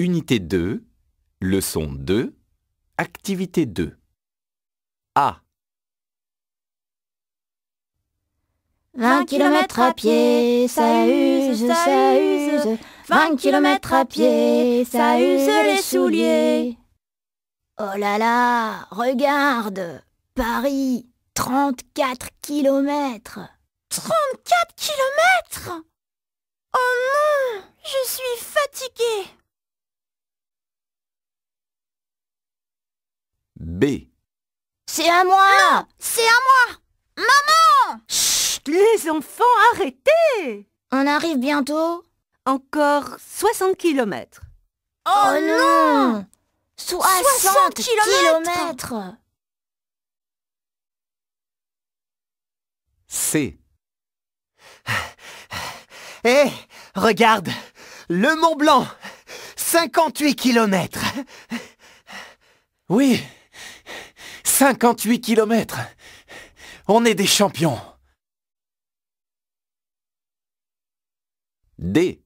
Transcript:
Unité 2, leçon 2, activité 2. A. 20 km à pied, ça use, ça use. 20 km à pied, ça use les souliers. Oh là là, regarde, Paris, 34 km. 34 km B. C'est à moi C'est à moi Maman Chut Les enfants, arrêtez On arrive bientôt Encore 60 km. Oh, non 60, kilomètres C. Hé eh, Regarde Le Mont Blanc 58 km Oui 58 kilomètres On est des champions D.